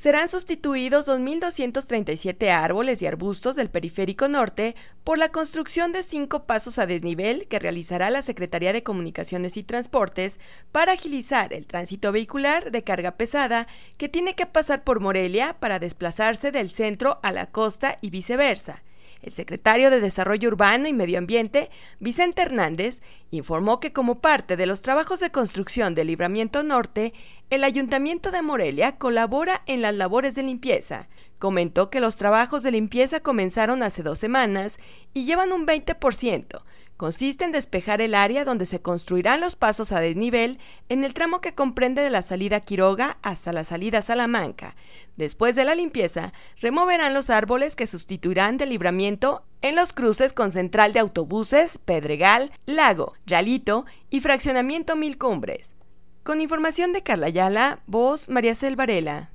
serán sustituidos 2.237 árboles y arbustos del periférico norte por la construcción de cinco pasos a desnivel que realizará la Secretaría de Comunicaciones y Transportes para agilizar el tránsito vehicular de carga pesada que tiene que pasar por Morelia para desplazarse del centro a la costa y viceversa el secretario de Desarrollo Urbano y Medio Ambiente, Vicente Hernández, informó que como parte de los trabajos de construcción del Libramiento Norte, el Ayuntamiento de Morelia colabora en las labores de limpieza. Comentó que los trabajos de limpieza comenzaron hace dos semanas y llevan un 20%, Consiste en despejar el área donde se construirán los pasos a desnivel en el tramo que comprende de la salida Quiroga hasta la salida Salamanca. Después de la limpieza, removerán los árboles que sustituirán del libramiento en los cruces con central de autobuses, Pedregal, Lago, Yalito y fraccionamiento Mil Cumbres. Con información de Carla Ayala, voz María Selvarela.